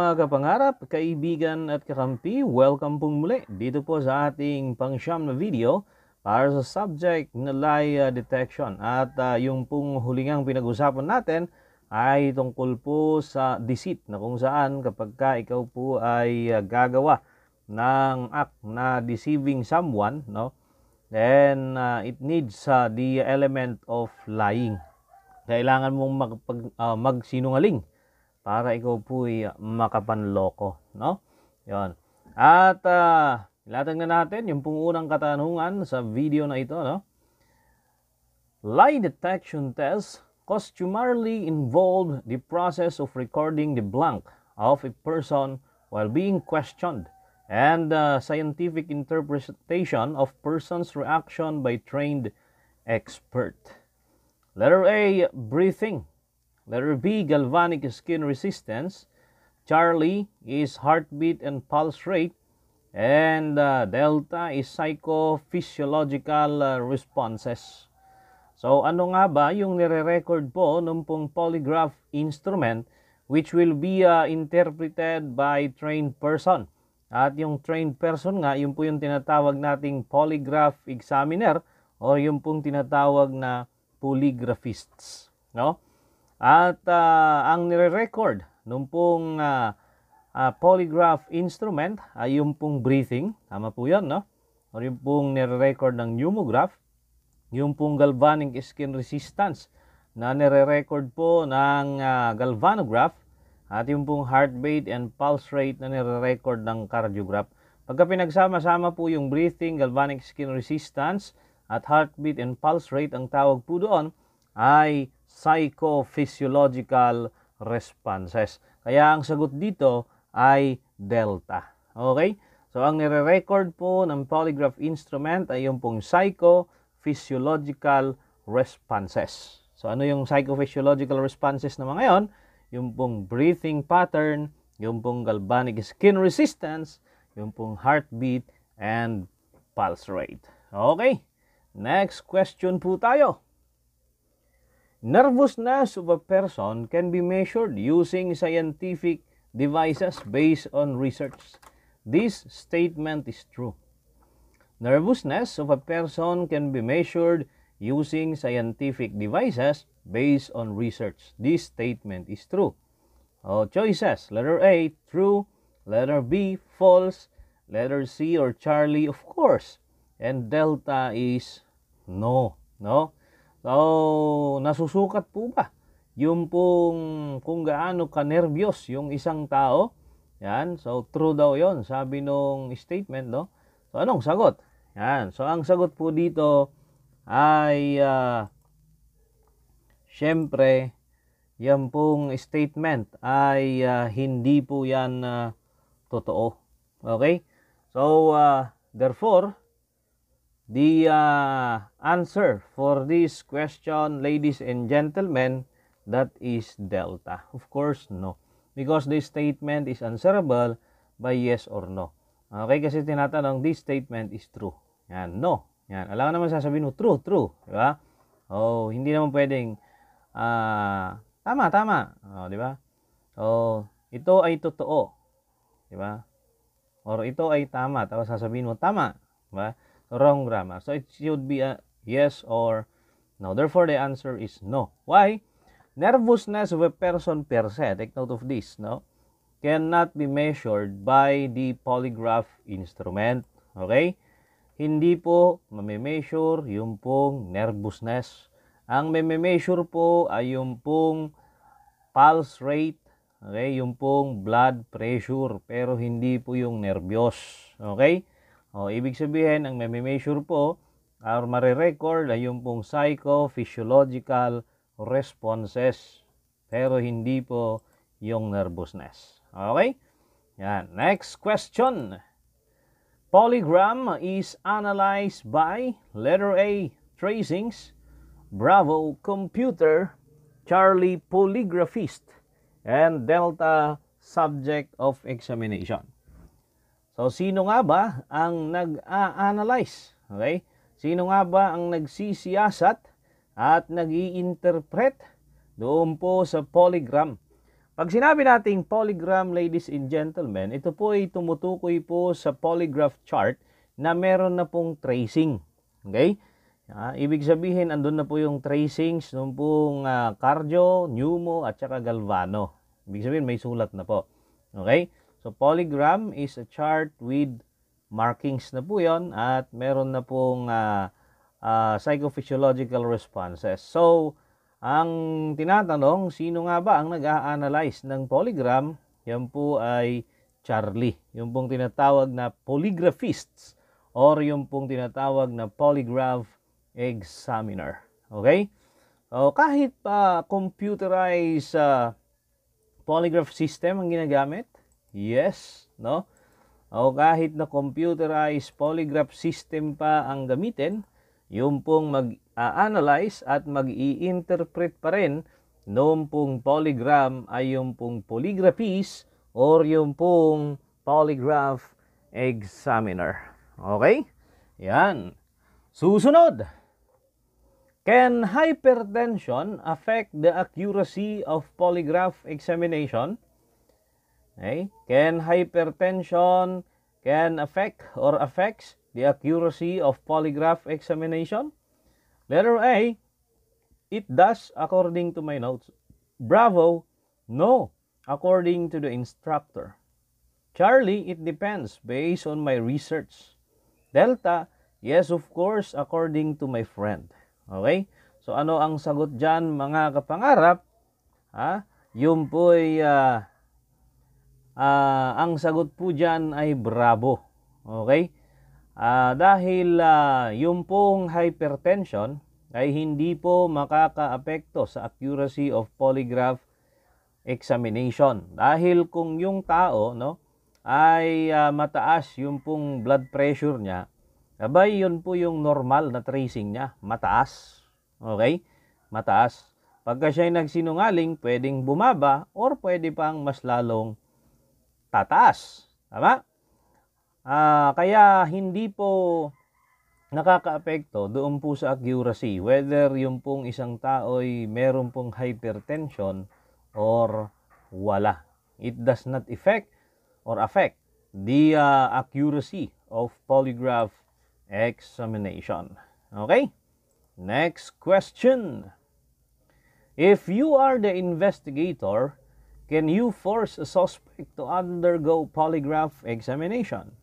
mga kapangarap, kaibigan at kakampi, welcome pong muli dito po sa ating pangsyam na video para sa subject na lie uh, detection. At uh, yung pong hulingang pinag-usapan natin ay tungkol po sa deceit na kung saan kapag ka ikaw po ay uh, gagawa ng act na deceiving someone, no? Then uh, it needs uh, the element of lying. Kailangan mong magpag, uh, magsinungaling para ikaw po ay makapanloko, no? Yon. At uh, ilatag na natin yung pong katanungan sa video na ito, no? Lie detection test customarily involve the process of recording the blank of a person while being questioned and uh, scientific interpretation of person's reaction by trained expert. Letter A, breathing. Letter B, galvanic skin resistance. Charlie is heartbeat and pulse rate. And uh, delta is psychophysiological uh, responses. So ano nga ba yung nire-record po nung pong polygraph instrument which will be uh, interpreted by trained person. At yung trained person nga, yun po yung tinatawag nating polygraph examiner or yung pong tinatawag na polygraphists. No? At uh, ang nire-record nung pong uh, uh, polygraph instrument ay yung pong breathing. Tama po yan, no? O yung pong nire-record ng pneumograph. Yung pong galvanic skin resistance na nire-record po ng uh, galvanograph. At yung pong heart rate and pulse rate na nire-record ng cardiograph. Pagka pinagsama-sama po yung breathing, galvanic skin resistance, at heartbeat and pulse rate, ang tawag po doon ay psychophysiological responses. Kaya ang sagot dito ay delta. Okay? So ang nire-record po ng polygraph instrument ay yung pong psychophysiological responses. So ano yung psychophysiological responses naman ngayon? Yung pong breathing pattern, yung pong galvanic skin resistance, yung pong heartbeat and pulse rate. Okay? Next question po tayo. Nervousness of a person can be measured using scientific devices based on research. This statement is true. Nervousness of a person can be measured using scientific devices based on research. This statement is true. All choices, letter A, true, letter B, false, letter C or Charlie, of course, and delta is no, no? So, oh, nasusukat po ba yung pong kung gaano ka-nervyos yung isang tao? Yan, so true daw yon sabi nung statement, no? So, anong sagot? Yan, so ang sagot po dito ay uh, syempre, yung pong statement ay uh, hindi po yan uh, totoo. Okay? So, uh, therefore, the uh, answer for this question, ladies and gentlemen, that is delta. Of course, no. Because this statement is answerable by yes or no. Okay, kasi tinatanong, this statement is true. Yan, no. Yan, alam naman sasabihin mo, true, true. Di ba? Oh, hindi naman pwedeng, ah, uh, tama, tama. Oh, di ba? Oh, ito ay totoo. Di ba? Or ito ay tama. Tapos sasabihin mo, tama. Di ba? wrong grammar. So it should be a yes or no. Therefore, the answer is no. Why? Nervousness of a person per se, take note of this, no? Cannot be measured by the polygraph instrument. Okay? Hindi po mame-measure yung pong nervousness. Ang mame-measure po ay yung pong pulse rate, okay? Yung pong blood pressure, pero hindi po yung nervyos. Okay? O, ibig sabihin, ang mamimeasure po or marirecord ay yung pong psychophysiological responses. Pero hindi po yung nervousness. Okay? Yan. Next question. Polygram is analyzed by letter A, tracings, Bravo computer, Charlie polygraphist, and Delta subject of examination. So sino nga ba ang nag-a-analyze? Okay? Sino nga ba ang nagsisiyasat at nag i doon po sa polygram? Pag sinabi nating polygram, ladies and gentlemen, ito po ay tumutukoy po sa polygraph chart na meron na pong tracing. Okay? Uh, ibig sabihin, andun na po yung tracings noong pong uh, cardio, pneumo, at saka galvano. Ibig sabihin, may sulat na po. Okay? So polygram is a chart with markings na po yon at meron na pong uh, uh, psychophysiological responses. So ang tinatanong, sino nga ba ang nag-a-analyze ng polygram? Yan po ay Charlie, yung pong tinatawag na polygraphists or yung pong tinatawag na polygraph examiner. Okay? So, kahit pa computerized uh, polygraph system ang ginagamit, Yes, no? O kahit na computerized polygraph system pa ang gamitin, yung pong mag-analyze at mag-i-interpret pa rin noong pong polygram ay yung pong polygraphies or yung pong polygraph examiner. Okay? Yan. Susunod. Can hypertension affect the accuracy of polygraph examination? Okay? Can hypertension can affect or affects the accuracy of polygraph examination? Letter A, it does according to my notes. Bravo, no, according to the instructor. Charlie, it depends based on my research. Delta, yes of course according to my friend. Okay? So ano ang sagot dyan mga kapangarap? Ha? Yung po'y uh, Uh, ang sagot po dyan ay bravo. Okay? Uh, dahil uh, yung pong hypertension ay hindi po makakaapekto sa accuracy of polygraph examination. Dahil kung yung tao no ay uh, mataas yung pong blood pressure niya, abay yun po yung normal na tracing niya, mataas. Okay? Mataas. Pagka siya nagsinungaling, pwedeng bumaba or pwede pang mas lalong tataas. Tama? Uh, kaya hindi po nakakaapekto doon po sa accuracy whether yung pong isang tao ay meron pong hypertension or wala. It does not affect or affect the uh, accuracy of polygraph examination. Okay? Next question. If you are the investigator Can you force a suspect to undergo polygraph examination?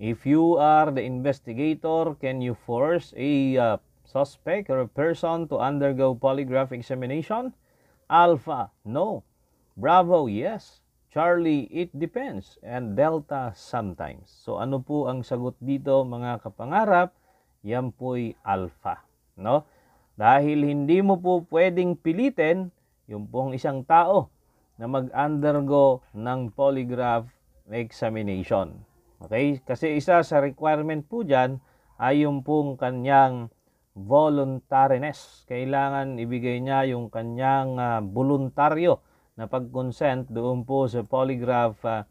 If you are the investigator, can you force a uh, suspect or a person to undergo polygraph examination? Alpha, no. Bravo, yes. Charlie, it depends. And Delta, sometimes. So ano po ang sagot dito mga kapangarap? Yan po'y alpha. No? Dahil hindi mo po pwedeng pilitin yung pong isang tao na mag-undergo ng polygraph examination. Okay? Kasi isa sa requirement po dyan ay yung pong kanyang voluntariness. Kailangan ibigay niya yung kanyang uh, voluntaryo na pag-consent doon po sa polygraph uh,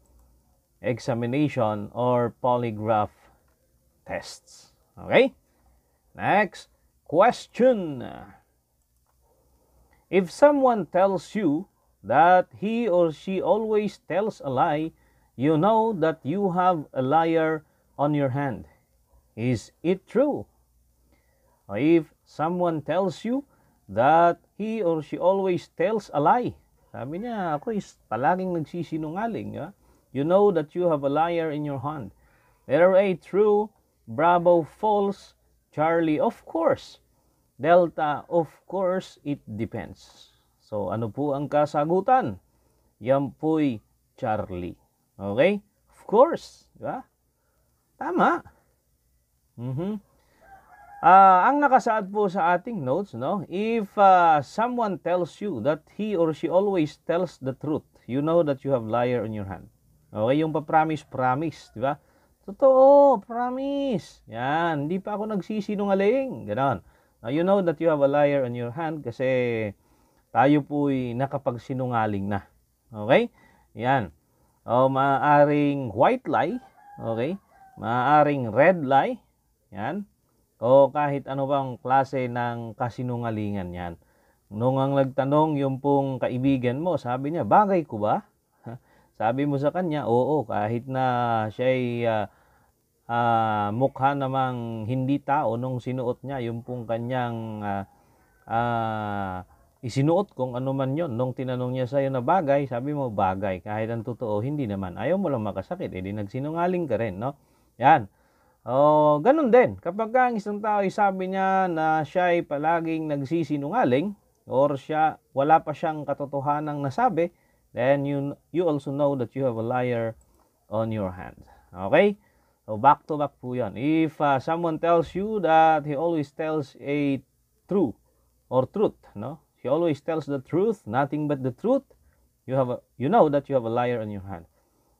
examination or polygraph tests. Okay? Next question. If someone tells you that he or she always tells a lie, you know that you have a liar on your hand. Is it true? If someone tells you that he or she always tells a lie, sabi niya, ako is palaging nagsisinungaling. Ha? Ah. You know that you have a liar in your hand. Letter A, true. Bravo, false. Charlie, of course. Delta, of course, it depends. So ano po ang kasagutan? Yan po'y Charlie. Okay? Of course. Di ba? Tama. Mm-hmm. Uh, ang nakasaad po sa ating notes, no? If uh, someone tells you that he or she always tells the truth, you know that you have liar on your hand. Okay, yung pa-promise-promise, di ba? Totoo, promise. Yan, hindi pa ako nagsisinungaling. Ganon. Now, you know that you have a liar on your hand kasi tayo po ay nakapagsinungaling na. Okay? Yan. O maaring white lie, okay? Maaring red lie, yan. O kahit ano bang klase ng kasinungalingan yan. Noong ang nagtanong yung pong kaibigan mo, sabi niya, bagay ko ba? Sabi mo sa kanya, oo, kahit na siya ay uh, uh, ah, mukha namang hindi tao nung sinuot niya yung pong kanyang uh, uh, isinuot kung ano man yon nung tinanong niya sa sa'yo na bagay sabi mo bagay kahit ang totoo hindi naman ayaw mo lang makasakit edi eh nagsinungaling ka rin no yan oh ganun din kapag ang isang tao ay sabi niya na siya ay palaging nagsisinungaling or siya wala pa siyang katotohanang nasabi then you you also know that you have a liar on your hand okay so back to back po yan if uh, someone tells you that he always tells a true or truth no He always tells the truth, nothing but the truth. You have a, you know that you have a liar on your hand.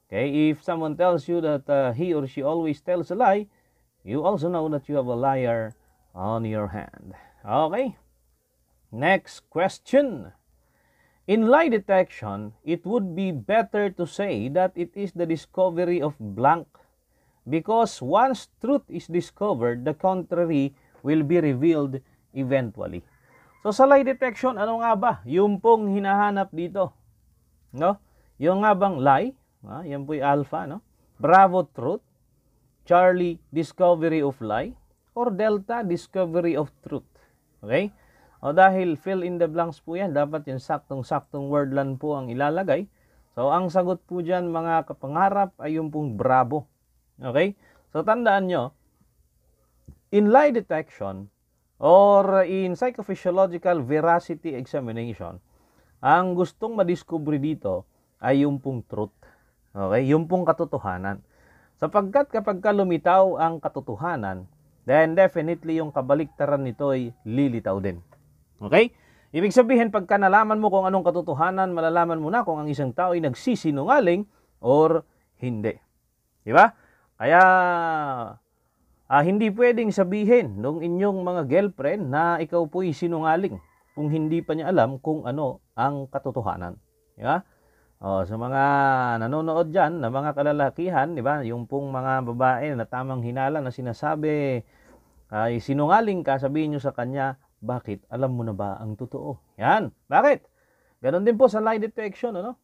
Okay, if someone tells you that uh, he or she always tells a lie, you also know that you have a liar on your hand. Okay. Next question. In lie detection, it would be better to say that it is the discovery of blank because once truth is discovered, the contrary will be revealed eventually. So sa lie detection, ano nga ba? Yung pong hinahanap dito. No? Yung nga bang lie? Ah, yan po yung alpha, no? Bravo truth, Charlie discovery of lie, or delta discovery of truth. Okay? O dahil fill in the blanks po yan, dapat yung saktong-saktong word lang po ang ilalagay. So ang sagot po dyan mga kapangarap ay yung pong bravo. Okay? So tandaan nyo, in lie detection, or in psychophysiological veracity examination, ang gustong madiskubre dito ay yung pong truth. Okay? Yung pong katotohanan. Sapagkat kapag lumitaw ang katotohanan, then definitely yung kabaliktaran nito ay lilitaw din. Okay? Ibig sabihin, pagka nalaman mo kung anong katotohanan, malalaman mo na kung ang isang tao ay nagsisinungaling or hindi. Diba? Kaya Uh, hindi pwedeng sabihin nung inyong mga girlfriend na ikaw po'y sinungaling kung hindi pa niya alam kung ano ang katotohanan. Di ba? Oh, sa mga nanonood diyan na mga kalalakihan, di ba? Yung pong mga babae na tamang hinala na sinasabi ay uh, sinungaling ka, sabihin niyo sa kanya, bakit? Alam mo na ba ang totoo? Yan. Bakit? Ganon din po sa lie detection, ano?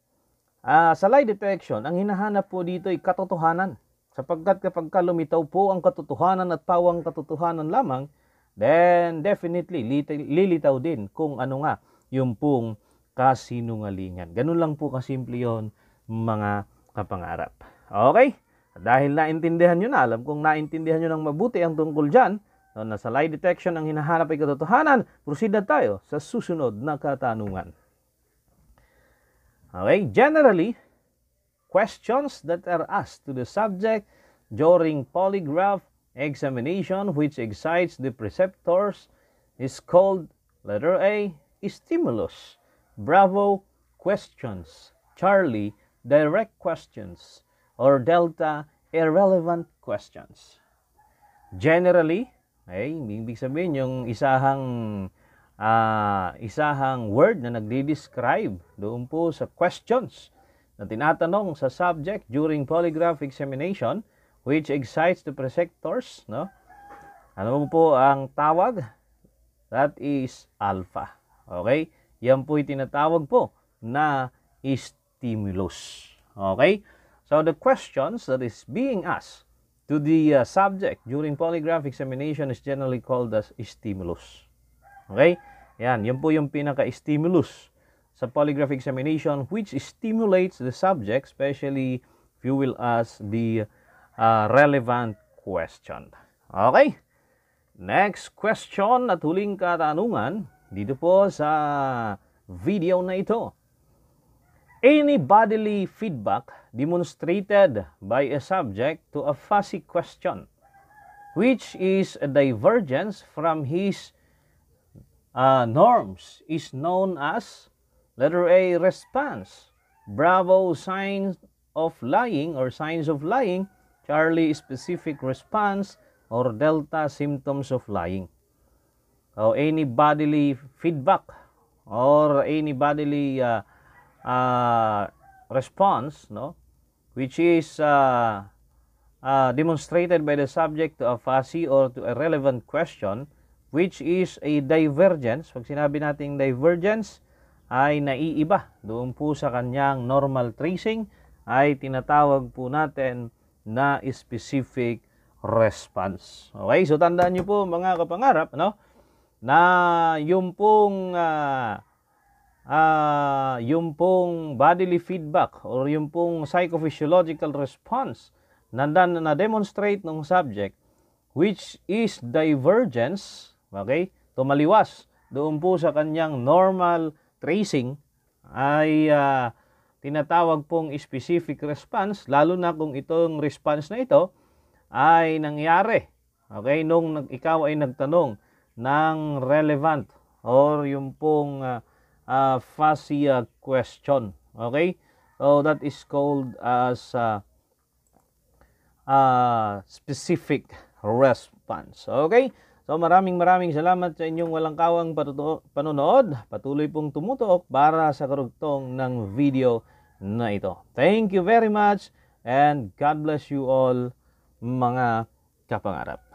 Uh, sa lie detection, ang hinahanap po dito ay katotohanan. Sapagkat kapag ka lumitaw po ang katotohanan at pawang katotohanan lamang, then definitely lilitaw din kung ano nga yung pong kasinungalingan. Ganun lang po kasimple yon mga kapangarap. Okay? Dahil naintindihan nyo na, alam kong naintindihan nyo ng mabuti ang tungkol dyan, no, na sa lie detection ang hinahanap ay katotohanan, proceed na tayo sa susunod na katanungan. Okay, generally, questions that are asked to the subject during polygraph examination which excites the preceptors is called letter A stimulus, Bravo questions, Charlie direct questions, or Delta irrelevant questions. Generally, ay eh, ibig sabihin yung isahang uh, isahang word na nagde describe doon po sa questions na tinatanong sa subject during polygraph examination which excites the preceptors, no? Ano po ang tawag? That is alpha. Okay? Yan po tinatawag po na stimulus. Okay? So the questions that is being asked to the uh, subject during polygraph examination is generally called as stimulus. Okay? Yan, yun po yung pinaka-stimulus sa polygraph examination which stimulates the subject, especially if you will ask the uh, relevant question. Okay? Next question at huling katanungan dito po sa video na ito. Any bodily feedback demonstrated by a subject to a fuzzy question which is a divergence from his uh, norms is known as Letter A, response. Bravo, signs of lying or signs of lying. Charlie, specific response or delta, symptoms of lying. Or oh, any bodily feedback or any bodily uh, uh, response, no? Which is uh, uh, demonstrated by the subject to a C or to a relevant question, which is a divergence. Pag sinabi nating divergence, ay naiiba doon po sa kanyang normal tracing ay tinatawag po natin na specific response. Okay, so tandaan niyo po mga kapangarap, no? Na yung pong uh, uh, yung pong bodily feedback or yung pong psychophysiological response na na-demonstrate ng subject which is divergence, okay? Tumaliwas doon po sa kanyang normal tracing ay uh, tinatawag pong specific response lalo na kung itong response na ito ay nangyari okay nung nag, ikaw ay nagtanong ng relevant or yung pong uh, uh, fascia question okay so that is called as uh, uh, specific response okay So maraming maraming salamat sa inyong walang kawang panonood. Patuloy pong tumutok para sa karugtong ng video na ito. Thank you very much and God bless you all mga kapangarap.